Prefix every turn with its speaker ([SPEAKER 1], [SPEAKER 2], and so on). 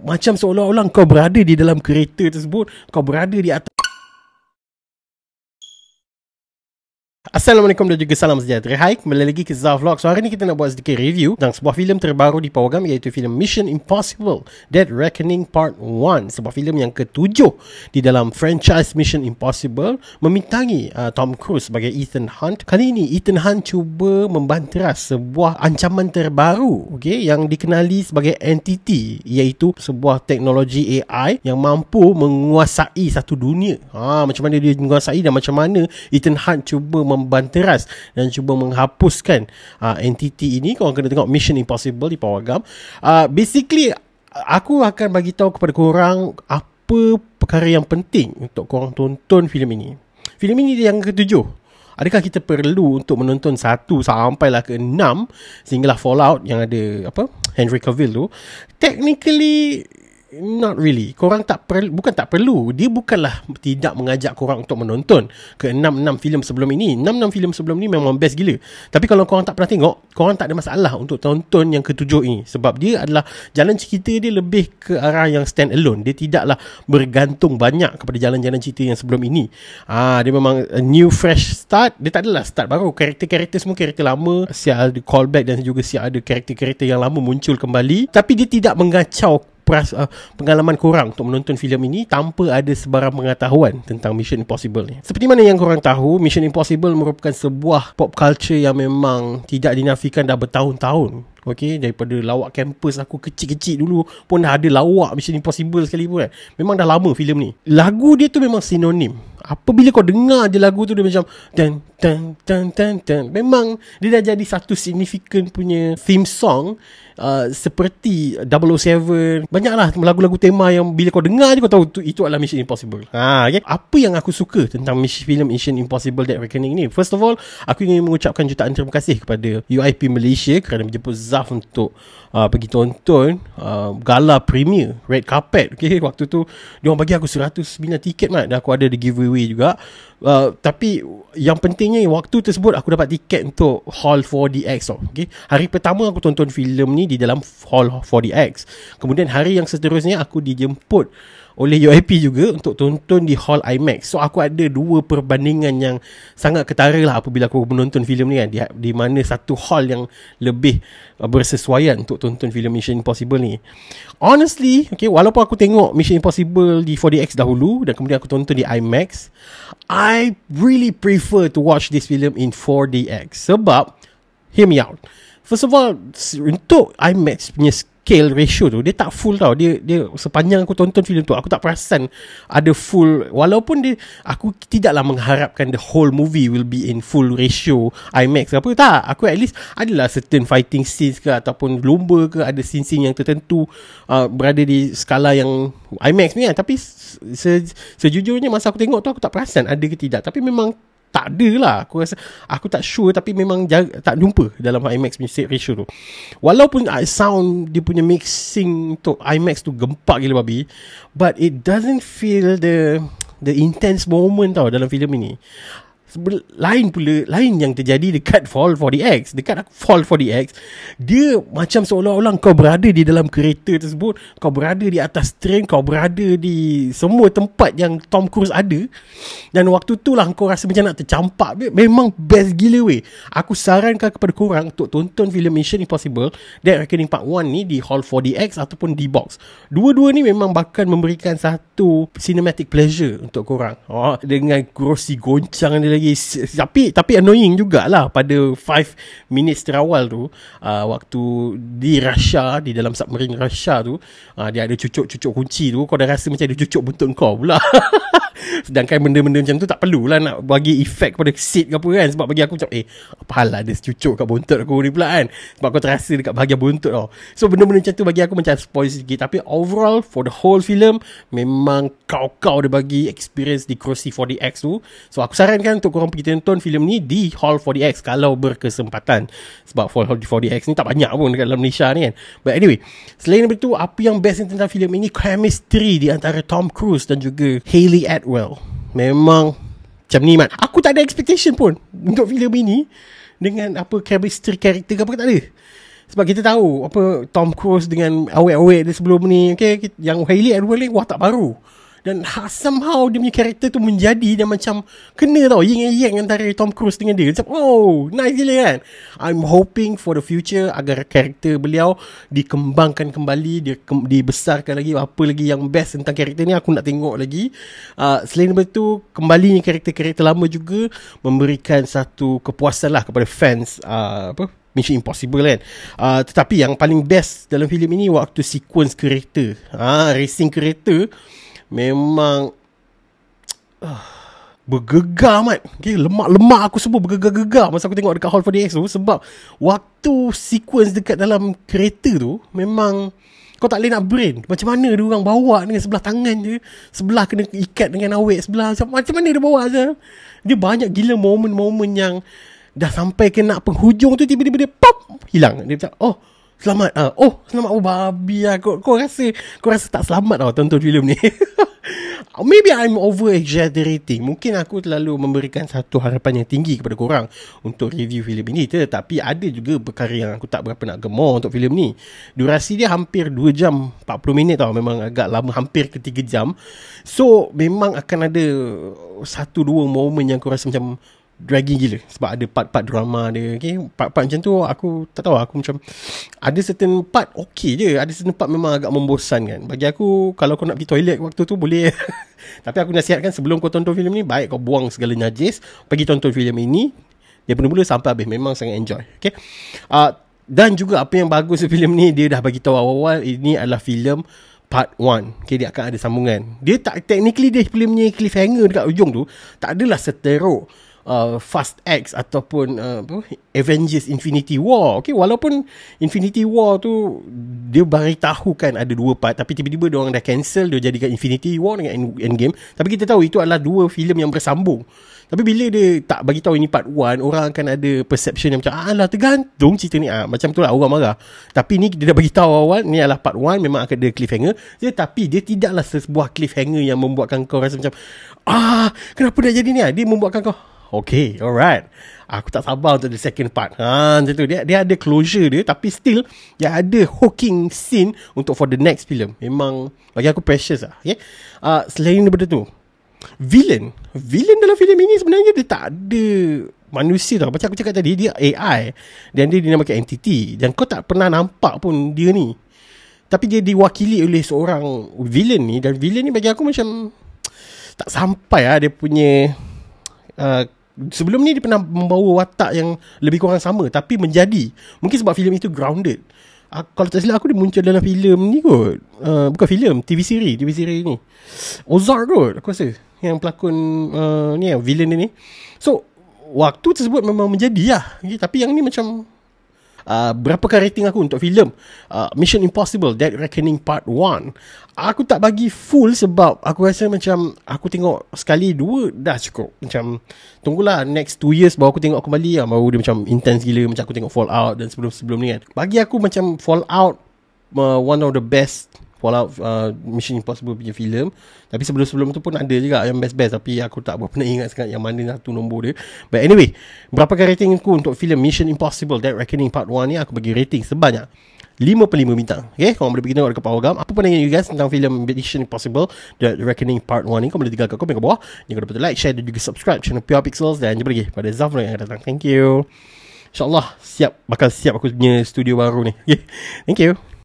[SPEAKER 1] macam seolah-olah kau berada di dalam kereta tersebut kau berada di atas Assalamualaikum dan juga salam sejahtera. Hai, kembali lagi ke Zah Vlog. So, hari ni kita nak buat sedikit review tentang sebuah filem terbaru di program iaitu filem Mission Impossible Dead Reckoning Part 1. Sebuah filem yang ketujuh di dalam franchise Mission Impossible memintangi uh, Tom Cruise sebagai Ethan Hunt. Kali ini, Ethan Hunt cuba membanteras sebuah ancaman terbaru okay, yang dikenali sebagai entity iaitu sebuah teknologi AI yang mampu menguasai satu dunia. Ha, macam mana dia menguasai dan macam mana Ethan Hunt cuba membantara terbang teras dan cuba menghapuskan uh, entiti ini kau kena tengok Mission Impossible di Pawagam uh, ah, basically aku akan bagi tahu kepada orang apa perkara yang penting untuk kau korang tonton filem ini filem ini yang ketujuh Adakah kita perlu untuk menonton satu sampai lah ke enam sehinggalah Fallout yang ada apa Henry Cavill tu? Technically not really. Korang tak perlu, bukan tak perlu. Dia bukanlah tidak mengajak korang untuk menonton ke enam-enam filem sebelum ini. Enam-enam filem sebelum ini memang best gila. Tapi kalau korang tak pernah tengok, korang tak ada masalah untuk tonton yang ketujuh ini. Sebab dia adalah jalan cerita dia lebih ke arah yang stand alone. Dia tidaklah bergantung banyak kepada jalan-jalan cerita yang sebelum ini. Ah, dia memang a new fresh start. Dia tak adalah start baru. Karakter-karakter semua karakter lama. Siap ada callback dan juga siap ada karakter-karakter yang lama muncul kembali. Tapi dia tidak mengacau pras, uh, ah, pengalaman korang untuk menonton filem ini tanpa ada sebarang pengetahuan tentang Mission Impossible ni. Seperti mana yang korang tahu, Mission Impossible merupakan sebuah pop culture yang memang tidak dinafikan dah bertahun-tahun Okay Daripada lawak kampus aku Kecil-kecil dulu Pun dah ada lawak Mission Impossible sekali pun kan Memang dah lama filem ni Lagu dia tu memang sinonim Apa bila kau dengar je lagu tu Dia macam Tan tan tan tan tan Memang Dia dah jadi satu signifikan punya Theme song uh, Seperti 007 Banyaklah lagu-lagu tema yang Bila kau dengar je kau tahu Itu, itu adalah Mission Impossible ha, okay? Apa yang aku suka Tentang film Mission Impossible Dead Reckoning ni First of all Aku ingin mengucapkan jutaan terima kasih Kepada UIP Malaysia Kerana menjemput Zaf untuk uh, pergi tonton uh, gala premier red carpet okey waktu tu dia bagi aku 109 tiket mat dan aku ada di giveaway juga uh, tapi yang pentingnya waktu tersebut aku dapat tiket untuk hall 4DX okey hari pertama aku tonton filem ni di dalam hall 4DX kemudian hari yang seterusnya aku dijemput oleh UIP juga untuk tonton di Hall IMAX. So aku ada dua perbandingan yang sangat ketara lah apabila aku menonton filem ni kan. Di, di mana satu hall yang lebih uh, bersesuaian untuk tonton filem Mission Impossible ni. Honestly, okay, walaupun aku tengok Mission Impossible di 4DX dahulu dan kemudian aku tonton di IMAX, I really prefer to watch this film in 4DX. Sebab, hear me out. First of all Untuk IMAX punya scale ratio tu Dia tak full tau Dia dia sepanjang aku tonton filem tu Aku tak perasan Ada full Walaupun dia Aku tidaklah mengharapkan The whole movie will be in full ratio IMAX ke apa Tak Aku at least Adalah certain fighting scenes ke Ataupun lumba ke Ada scene-scene yang tertentu uh, Berada di skala yang IMAX ni kan Tapi se, Sejujurnya Masa aku tengok tu Aku tak perasan Ada ke tidak Tapi memang tak ada lah aku rasa aku tak sure tapi memang jaga, tak jumpa dalam IMAX punya set ratio tu walaupun uh, sound dia punya mixing untuk IMAX tu gempak gila babi but it doesn't feel the the intense moment tau dalam filem ini lain pula lain yang terjadi dekat Fall 40X dekat Fall 40X dia macam seolah-olah kau berada di dalam kereta tersebut kau berada di atas train kau berada di semua tempat yang Tom Cruise ada dan waktu tu lah kau rasa macam nak tercampak memang best gila weh aku sarankan kepada korang untuk tonton filem Mission Impossible Dead Reckoning Part 1 ni di Hall 4 x ataupun di box dua-dua ni memang bahkan memberikan satu cinematic pleasure untuk korang oh, dengan grossi goncang dia lagi lagi tapi tapi annoying jugalah pada 5 minit terawal tu uh, waktu di Russia di dalam submarine Russia tu uh, dia ada cucuk-cucuk kunci tu kau dah rasa macam ada cucuk buntut kau pula Sedangkan benda-benda macam tu tak perlulah nak bagi efek kepada seat ke apa kan. Sebab bagi aku macam eh apa hal lah ada secucuk kat buntut aku ni pula kan. Sebab aku terasa dekat bahagian buntut tau. So benda-benda macam tu bagi aku macam spoil sikit. Tapi overall for the whole film memang kau-kau dia bagi experience di kerusi 4DX tu. So aku sarankan untuk korang pergi tonton film ni di Hall 4DX kalau berkesempatan. Sebab Hall 4DX ni tak banyak pun dekat dalam Malaysia ni kan. But anyway, selain daripada tu apa yang best tentang film ini chemistry di antara Tom Cruise dan juga Hayley Atwood well Memang Macam ni Mat Aku tak ada expectation pun Untuk filem ini Dengan apa Chemistry character ke apa Tak ada sebab kita tahu apa Tom Cruise dengan awet-awet dia sebelum ni Okay, yang Hailey Edwards ni wah tak baru. Dan ha- somehow dia punya karakter tu menjadi dan macam kena tau yang yang antara Tom Cruise dengan dia. Macam, oh, nice gila kan? I'm hoping for the future agar karakter beliau dikembangkan kembali, dia ke- dibesarkan lagi. Apa lagi yang best tentang karakter ni aku nak tengok lagi. Uh, selain daripada tu, kembalinya karakter-karakter lama juga memberikan satu kepuasan lah kepada fans uh, apa Mission Impossible kan uh, Tetapi yang paling best dalam filem ini Waktu sequence kereta ha, Racing kereta memang uh, bergegar mat. Okay, lemak-lemak aku semua bergegar-gegar masa aku tengok dekat Hall 4DX tu sebab waktu sequence dekat dalam kereta tu memang kau tak boleh nak brain macam mana dia orang bawa dengan sebelah tangan je sebelah kena ikat dengan awet sebelah macam, macam mana dia bawa je dia banyak gila moment-moment yang dah sampai kena penghujung tu tiba-tiba dia pop hilang dia macam oh Selamat uh, Oh selamat Oh babi lah kau, kau rasa Kau rasa tak selamat tau Tonton filem ni Maybe I'm over exaggerating Mungkin aku terlalu memberikan Satu harapan yang tinggi kepada kau orang Untuk review filem ini Tetapi ada juga perkara yang Aku tak berapa nak gemar untuk filem ni Durasi dia hampir 2 jam 40 minit tau Memang agak lama Hampir ke 3 jam So memang akan ada Satu dua momen yang kau rasa macam dragging gila sebab ada part-part drama dia okay? part-part macam tu aku tak tahu aku macam ada certain part okay je ada certain part memang agak membosan kan bagi aku kalau kau nak pergi toilet waktu tu boleh tapi aku nasihatkan sebelum kau tonton filem ni baik kau buang segala najis pergi tonton filem ini dia pun boleh sampai habis memang sangat enjoy okay? uh, dan juga apa yang bagus filem ni dia dah bagi tahu awal-awal ini adalah filem part 1 okay, dia akan ada sambungan dia tak technically dia filmnya cliffhanger dekat ujung tu tak adalah seteruk uh, Fast X ataupun uh, apa Avengers Infinity War Okay, walaupun Infinity War tu dia baru tahu kan ada dua part tapi tiba-tiba dia orang dah cancel dia jadikan Infinity War dengan Endgame tapi kita tahu itu adalah dua filem yang bersambung tapi bila dia tak bagi tahu ini part 1 orang akan ada perception yang macam alah tergantung cerita ni ah macam itulah orang marah tapi ni dia dah bagi tahu awal ni adalah part 1 memang akan ada cliffhanger tapi dia tidaklah sebuah cliffhanger yang membuatkan kau rasa macam ah kenapa dah jadi ni ah dia membuatkan kau Okay, alright. Aku tak sabar untuk the second part. Ha, macam tu. Dia, dia ada closure dia tapi still dia ada hooking scene untuk for the next film. Memang bagi aku precious lah. Okay? Uh, selain daripada tu, villain. Villain dalam filem ini sebenarnya dia tak ada manusia tau. Macam aku cakap tadi, dia AI. Dan dia dinamakan entity. Dan kau tak pernah nampak pun dia ni. Tapi dia diwakili oleh seorang villain ni. Dan villain ni bagi aku macam tak sampai lah dia punya... Uh, Sebelum ni dia pernah membawa watak yang lebih kurang sama tapi menjadi mungkin sebab filem itu grounded. Aku, ah, kalau tak silap aku dia muncul dalam filem ni kot. Uh, bukan filem, TV siri, TV siri ni. Ozark kot aku rasa yang pelakon uh, ni yang villain dia ni. So waktu tersebut memang menjadi ya. tapi yang ni macam Uh, berapa berapakah rating aku untuk filem uh, Mission Impossible Dead Reckoning Part 1 aku tak bagi full sebab aku rasa macam aku tengok sekali dua dah cukup macam tunggulah next two years baru aku tengok kembali lah. baru dia macam intense gila macam aku tengok Fallout dan sebelum-sebelum ni kan bagi aku macam Fallout uh, one of the best Fallout uh, Mission Impossible punya filem. Tapi sebelum-sebelum tu pun ada juga yang best-best tapi aku tak berapa nak ingat sangat yang mana satu lah nombor dia. But anyway, berapa rating aku untuk filem Mission Impossible Dead Reckoning Part 1 ni aku bagi rating sebanyak 5 per 5 bintang. Okay, korang boleh pergi tengok dekat Powergam. Apa pandangan you guys tentang filem Mission Impossible The Reckoning Part 1 ni? Korang boleh tinggal kat komen kat bawah. Jangan lupa untuk like, share dan juga subscribe channel Pure Pixels. Dan jumpa lagi pada Zafran yang datang. Thank you. InsyaAllah siap, bakal siap aku punya studio baru ni. Okay, thank you.